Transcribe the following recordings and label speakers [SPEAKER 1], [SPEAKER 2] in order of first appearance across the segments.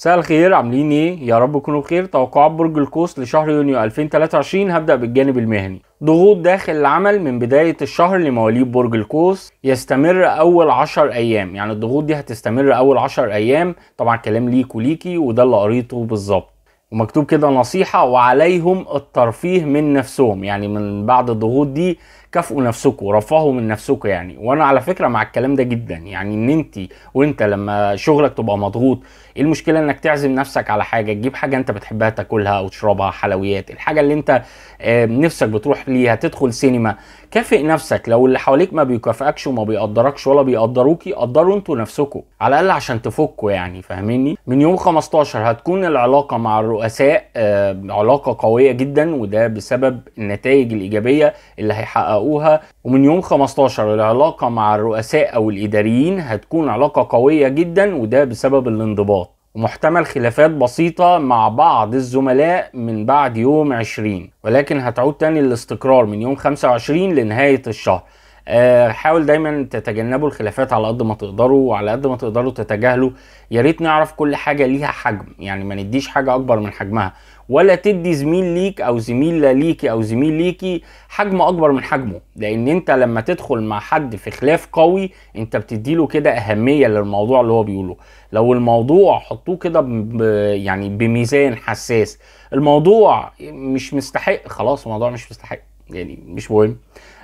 [SPEAKER 1] مساء الخير عاملين ايه يا رب تكونوا بخير توقعات برج القوس لشهر يونيو 2023 هبدا بالجانب المهني ضغوط داخل العمل من بداية الشهر لمواليد برج القوس يستمر أول عشر أيام يعني الضغوط دي هتستمر أول عشر أيام طبعا كلام ليك وليكي وده اللي قريته بالظبط ومكتوب كده نصيحة وعليهم الترفيه من نفسهم يعني من بعد الضغوط دي كافئوا نفسكم رفهوا من نفسكم يعني وانا على فكرة مع الكلام ده جدا يعني ان انت وانت لما شغلك تبقى مضغوط ايه المشكلة انك تعزم نفسك على حاجة تجيب حاجة انت بتحبها تاكلها او تشربها حلويات الحاجة اللي انت آه، نفسك بتروح ليها تدخل سينما كافئ نفسك لو اللي حواليك ما بيكافئكش وما بيقدركش ولا بيقدروكي قدروا انتوا نفسكم على الاقل عشان تفكوا يعني فاهميني من يوم 15 هتكون العلاقه مع الرؤساء آه علاقه قويه جدا وده بسبب النتائج الايجابيه اللي هيحققوها ومن يوم 15 العلاقه مع الرؤساء او الاداريين هتكون علاقه قويه جدا وده بسبب الانضباط ومحتمل خلافات بسيطة مع بعض الزملاء من بعد يوم 20 ولكن هتعود تاني للاستقرار من يوم 25 لنهاية الشهر آه، حاول دايما تتجنبوا الخلافات على قد ما تقدروا وعلى قد ما تقدروا تتجاهلوا يا ريت نعرف كل حاجه ليها حجم يعني ما نديش حاجه اكبر من حجمها ولا تدي زميل ليك او زميله ليكي او زميل ليكي حجم اكبر من حجمه لان انت لما تدخل مع حد في خلاف قوي انت بتديله كده اهميه للموضوع اللي هو بيقوله لو الموضوع حطوه كده يعني بميزان حساس الموضوع مش مستحق خلاص الموضوع مش مستحق يعني مش مهم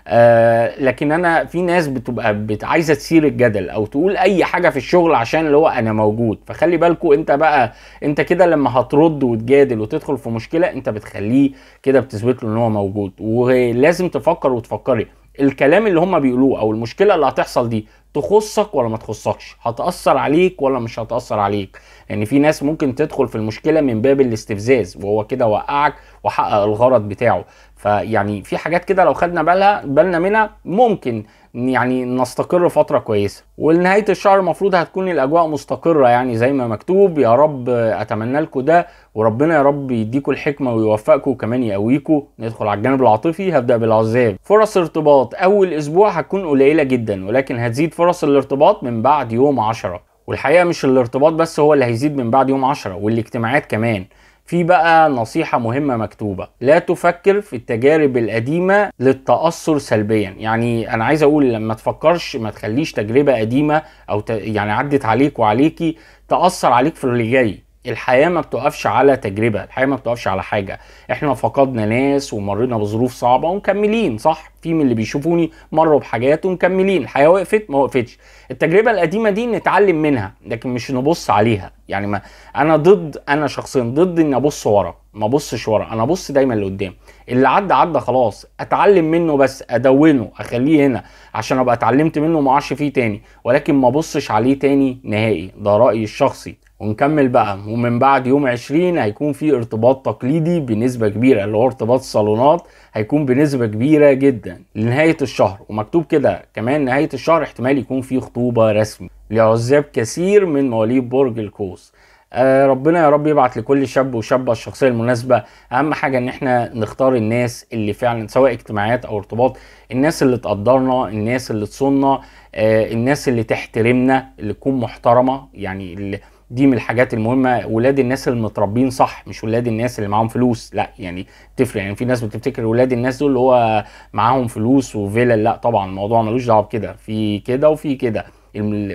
[SPEAKER 1] آه، لكن انا في ناس بتبقى بت عايزه تثير الجدل او تقول اي حاجه في الشغل عشان اللي هو انا موجود فخلي بالكوا انت بقى انت كده لما هترد وتجادل وتدخل في مشكله انت بتخليه كده بتثبت له ان هو موجود ولازم تفكر وتفكري الكلام اللي هم بيقولوه او المشكله اللي هتحصل دي تخصك ولا ما تخصكش هتأثر عليك ولا مش هتأثر عليك لأن يعني في ناس ممكن تدخل في المشكلة من باب الاستفزاز وهو كده وقعك وحقق الغرض بتاعه فيعني في حاجات كده لو خدنا بالها بالنا منها ممكن يعني نستقر فتره كويسه ولنهايه الشهر المفروض هتكون الاجواء مستقره يعني زي ما مكتوب يا رب اتمنى لكم ده وربنا يا رب يديكوا الحكمه ويوفقكم وكمان يقويكوا ندخل على الجانب العاطفي هبدا بالعزاب فرص ارتباط اول اسبوع هتكون قليله جدا ولكن هتزيد فرص الارتباط من بعد يوم 10 والحقيقه مش الارتباط بس هو اللي هيزيد من بعد يوم 10 والاجتماعات كمان في بقى نصيحة مهمة مكتوبة لا تفكر في التجارب القديمة للتأثر سلبيا يعني أنا عايز أقول لما تفكرش ما تخليش تجربة قديمة أو ت... يعني عدت عليك وعليكي تأثر عليك في اللي جاي الحياه ما بتقفش على تجربه الحياه ما بتقفش على حاجه احنا فقدنا ناس ومرينا بظروف صعبه ومكملين صح في من اللي بيشوفوني مروا بحاجات ومكملين الحياه وقفت ما وقفتش التجربه القديمه دي نتعلم منها لكن مش نبص عليها يعني ما انا ضد انا شخصيا ضد اني ابص ورا ما ابصش ورا انا ابص دايما لقدام اللي عدى عدى خلاص اتعلم منه بس ادونه اخليه هنا عشان ابقى اتعلمت منه وما اعرفش فيه تاني ولكن ما ابصش عليه تاني نهائي ده رايي الشخصي ونكمل بقى ومن بعد يوم 20 هيكون في ارتباط تقليدي بنسبه كبيره اللي هو ارتباط الصالونات هيكون بنسبه كبيره جدا لنهايه الشهر ومكتوب كده كمان نهايه الشهر احتمال يكون في خطوبه رسمي لعزاب كثير من مواليد برج القوس آه ربنا يا رب يبعت لكل شاب وشابه الشخصيه المناسبه اهم حاجه ان احنا نختار الناس اللي فعلا سواء اجتماعات او ارتباط الناس اللي تقدرنا الناس اللي تصوننا آه الناس اللي تحترمنا اللي تكون محترمه يعني اللي دي من الحاجات المهمه ولاد الناس المتربين صح مش ولاد الناس اللي معاهم فلوس لا يعني تفرق يعني في ناس بتفتكر ولاد الناس دول اللي هو معاهم فلوس وفيلا لا طبعا الموضوع ملوش دعوه بكده في كده وفي كده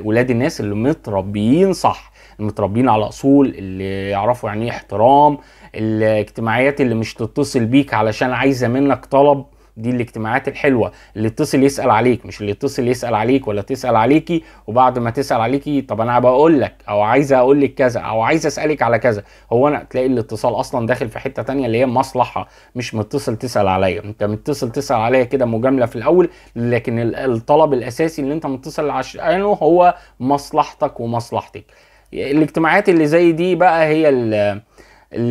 [SPEAKER 1] ولاد الناس اللي متربيين صح المتربيين على اصول اللي يعرفوا يعني ايه احترام الاجتماعيات اللي مش تتصل بيك علشان عايزه منك طلب دي الاجتماعات الحلوه اللي يتصل يسال عليك مش اللي يتصل يسال عليك ولا تسال عليكي وبعد ما تسال عليكي طب انا بقول لك او عايز اقول لك كذا او عايز اسالك على كذا هو انا تلاقي الاتصال اصلا داخل في حته تانية اللي هي مصلحه مش متصل تسال عليا انت متصل تسال عليا كده مجامله في الاول لكن الطلب الاساسي اللي انت متصل عشانه هو مصلحتك ومصلحتك الاجتماعات اللي زي دي بقى هي اللي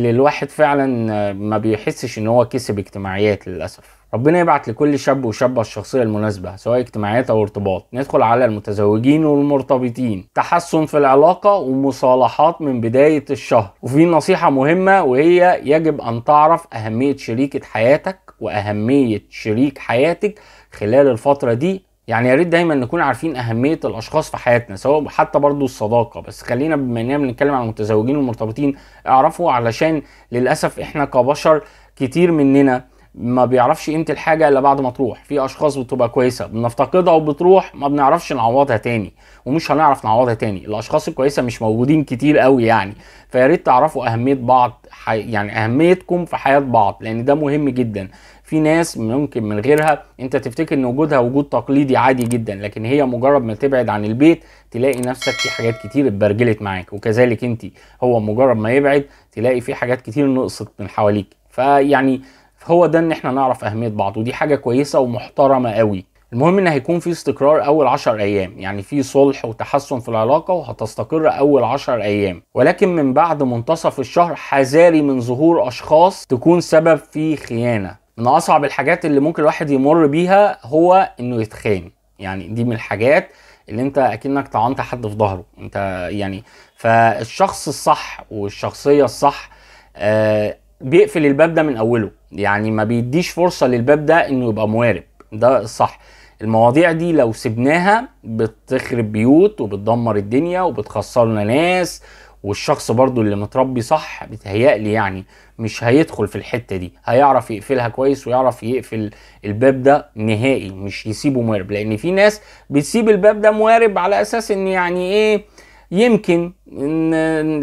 [SPEAKER 1] الواحد فعلا ما بيحسش ان هو كسب اجتماعيات للاسف ربنا يبعت لكل شاب وشابة الشخصية المناسبة سواء اجتماعات أو ارتباط ندخل على المتزوجين والمرتبطين تحسن في العلاقة ومصالحات من بداية الشهر وفي نصيحة مهمة وهي يجب أن تعرف أهمية شريكة حياتك وأهمية شريك حياتك خلال الفترة دي يعني يا ريت دايما نكون عارفين اهميه الاشخاص في حياتنا سواء حتى برضو الصداقه بس خلينا بما اننا بنتكلم عن المتزوجين والمرتبطين اعرفوا علشان للاسف احنا كبشر كتير مننا ما بيعرفش قيمه الحاجه الا بعد ما تروح في اشخاص بتبقى كويسه بنفتقدها وبتروح ما بنعرفش نعوضها تاني ومش هنعرف نعوضها تاني الاشخاص الكويسه مش موجودين كتير قوي يعني فيا ريت تعرفوا اهميه بعض حي... يعني اهميتكم في حياه بعض لان ده مهم جدا في ناس ممكن من غيرها انت تفتكر ان وجودها وجود تقليدي عادي جدا لكن هي مجرد ما تبعد عن البيت تلاقي نفسك في حاجات كتير اتبرجلت معاك وكذلك انت هو مجرد ما يبعد تلاقي في حاجات كتير نقصت من حواليك فيعني فهو ده ان احنا نعرف اهميه بعض ودي حاجه كويسه ومحترمه قوي المهم ان هيكون في استقرار اول 10 ايام يعني في صلح وتحسن في العلاقه وهتستقر اول 10 ايام ولكن من بعد منتصف الشهر حذاري من ظهور اشخاص تكون سبب في خيانه من اصعب الحاجات اللي ممكن الواحد يمر بيها هو انه يتخان يعني دي من الحاجات اللي انت اكنك طعنت حد في ظهره انت يعني فالشخص الصح والشخصيه الصح آه بيقفل الباب ده من اوله يعني ما بيديش فرصه للباب ده انه يبقى موارب ده صح المواضيع دي لو سبناها بتخرب بيوت وبتدمر الدنيا وبتخسرنا ناس والشخص برضو اللي متربي صح بتهيألي يعني مش هيدخل في الحتة دي هيعرف يقفلها كويس ويعرف يقفل الباب ده نهائي مش يسيبه موارب لأن في ناس بتسيب الباب ده موارب على أساس إن يعني إيه يمكن ان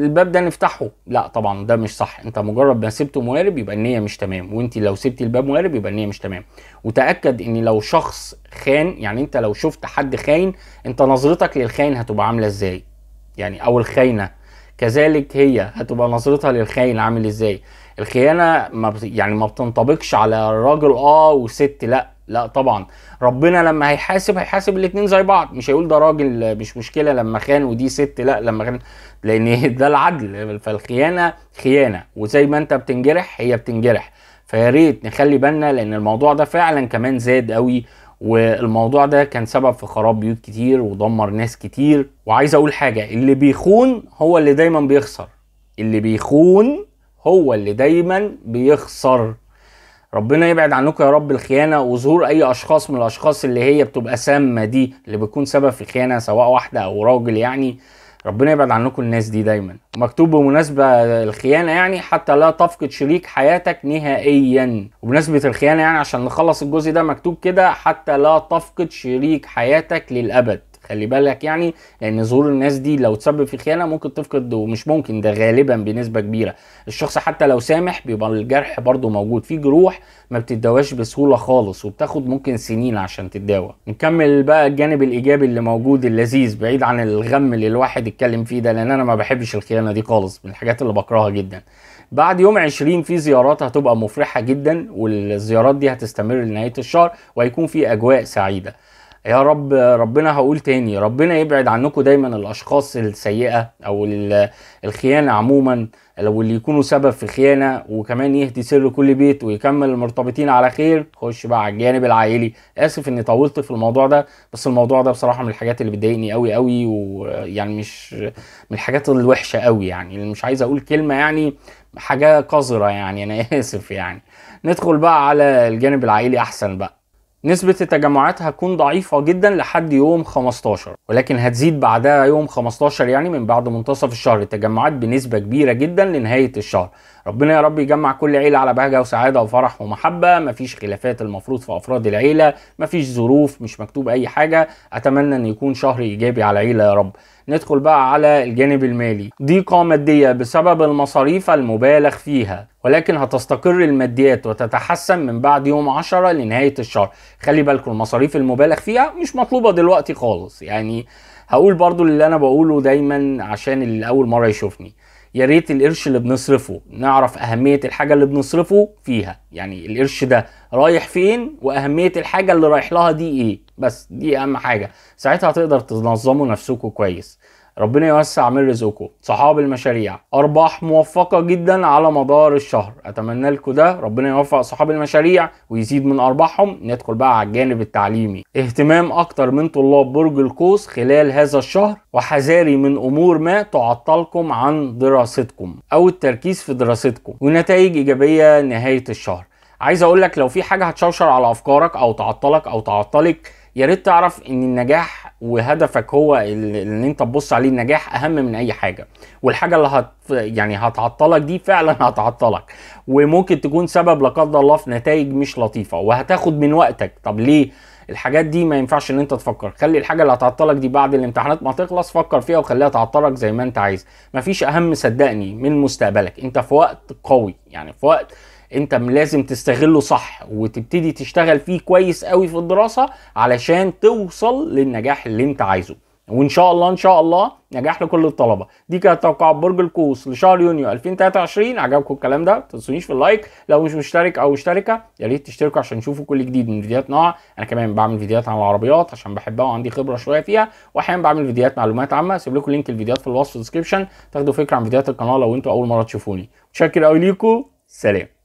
[SPEAKER 1] الباب ده نفتحه لا طبعا ده مش صح انت مجرد ما سبته موارب يبقى النيه مش تمام وانت لو سبتي الباب موارب يبقى النيه مش تمام وتاكد ان لو شخص خان يعني انت لو شفت حد خاين انت نظرتك للخاين هتبقى عامله ازاي يعني او الخاينه كذلك هي هتبقى نظرتها للخاين عامل ازاي الخيانه ما يعني ما بتنطبقش على الراجل اه وست لا لا طبعا ربنا لما هيحاسب هيحاسب الاثنين زي بعض مش هيقول ده راجل مش مشكله لما خان ودي ست لا لما خان لان ده العدل فالخيانه خيانه وزي ما انت بتنجرح هي بتنجرح فيا ريت نخلي بالنا لان الموضوع ده فعلا كمان زاد قوي والموضوع ده كان سبب في خراب بيوت كتير ودمر ناس كتير وعايز اقول حاجه اللي بيخون هو اللي دايما بيخسر اللي بيخون هو اللي دايما بيخسر ربنا يبعد عنكم يا رب الخيانه وظهور اي اشخاص من الاشخاص اللي هي بتبقى سامه دي اللي بتكون سبب في خيانه سواء واحده او راجل يعني ربنا يبعد عنكم الناس دي دايما مكتوب بمناسبة الخيانة يعني حتى لا تفقد شريك حياتك نهائيا وبمناسبة الخيانة يعني عشان نخلص الجزء ده مكتوب كده حتى لا تفقد شريك حياتك للأبد خلي بالك يعني لان ظهور الناس دي لو تسبب في خيانه ممكن تفقد ومش ممكن ده غالبا بنسبه كبيره الشخص حتى لو سامح بيبقى الجرح برضه موجود في جروح ما بتتداواش بسهوله خالص وبتاخد ممكن سنين عشان تتداوى نكمل بقى الجانب الايجابي اللي موجود اللذيذ بعيد عن الغم اللي الواحد اتكلم فيه ده لان انا ما بحبش الخيانه دي خالص من الحاجات اللي بكرهها جدا بعد يوم 20 في زيارات هتبقى مفرحه جدا والزيارات دي هتستمر لنهايه الشهر وهيكون في اجواء سعيده يا رب ربنا هقول تاني ربنا يبعد عنكم دايما الاشخاص السيئه او الخيانه عموما لو اللي يكونوا سبب في خيانه وكمان يهدي سر كل بيت ويكمل المرتبطين على خير خش بقى على الجانب العائلي اسف اني طولت في الموضوع ده بس الموضوع ده بصراحه من الحاجات اللي بتضايقني قوي قوي ويعني مش من الحاجات الوحشه قوي يعني مش عايز اقول كلمه يعني حاجه قذره يعني انا اسف يعني ندخل بقى على الجانب العائلي احسن بقى نسبة التجمعات هتكون ضعيفة جدا لحد يوم 15 ولكن هتزيد بعدها يوم 15 يعني من بعد منتصف الشهر التجمعات بنسبة كبيرة جدا لنهاية الشهر ربنا يا رب يجمع كل عيلة على بهجة وسعادة وفرح ومحبة مفيش خلافات المفروض في أفراد العيلة مفيش ظروف مش مكتوب أي حاجة أتمنى أن يكون شهر إيجابي على العيلة يا رب ندخل بقى على الجانب المالي ضيقة مادية بسبب المصاريف المبالغ فيها ولكن هتستقر الماديات وتتحسن من بعد يوم 10 لنهاية الشهر خلي بالكم المصاريف المبالغ فيها مش مطلوبة دلوقتي خالص يعني هقول برضو اللي انا بقوله دايما عشان اللي اول مرة يشوفني يا ريت القرش اللي بنصرفه نعرف اهميه الحاجه اللي بنصرفه فيها يعني القرش ده رايح فين واهميه الحاجه اللي رايح لها دي ايه بس دي اهم حاجه ساعتها هتقدر تنظموا نفسكم كويس ربنا يوسع من رزقكم صحاب المشاريع ارباح موفقه جدا على مدار الشهر اتمنى لكم ده ربنا يوفق صحاب المشاريع ويزيد من ارباحهم ندخل بقى على الجانب التعليمي اهتمام اكتر من طلاب برج القوس خلال هذا الشهر وحذاري من امور ما تعطلكم عن دراستكم او التركيز في دراستكم ونتائج ايجابيه نهايه الشهر عايز اقول لك لو في حاجه هتشوشر على افكارك او تعطلك او تعطلك يا ريت تعرف ان النجاح وهدفك هو ان انت تبص عليه النجاح اهم من اي حاجه والحاجه اللي هت يعني هتعطلك دي فعلا هتعطلك وممكن تكون سبب لا قدر الله في نتائج مش لطيفه وهتاخد من وقتك طب ليه الحاجات دي ما ينفعش ان انت تفكر خلي الحاجه اللي هتعطلك دي بعد الامتحانات ما تخلص فكر فيها وخليها تعطلك زي ما انت عايز مفيش اهم صدقني من مستقبلك انت في وقت قوي يعني في وقت انت لازم تستغله صح وتبتدي تشتغل فيه كويس قوي في الدراسه علشان توصل للنجاح اللي انت عايزه وان شاء الله ان شاء الله نجاح لكل الطلبه دي كانت توقعات برج القوس لشهر يونيو 2023 عجبكم الكلام ده ما تنسونيش في اللايك لو مش مشترك او مشتركه يا ريت تشتركوا عشان تشوفوا كل جديد من فيديوهات نوع انا كمان بعمل فيديوهات عن العربيات عشان بحبها وعندي خبره شويه فيها واحيانا بعمل فيديوهات معلومات عامه سيب لكم لينك الفيديوهات في الوصف والديسكربشن تاخدوا فكره عن فيديوهات القناه لو انتوا اول مره تشوفوني متشكر قوي ليكم سلام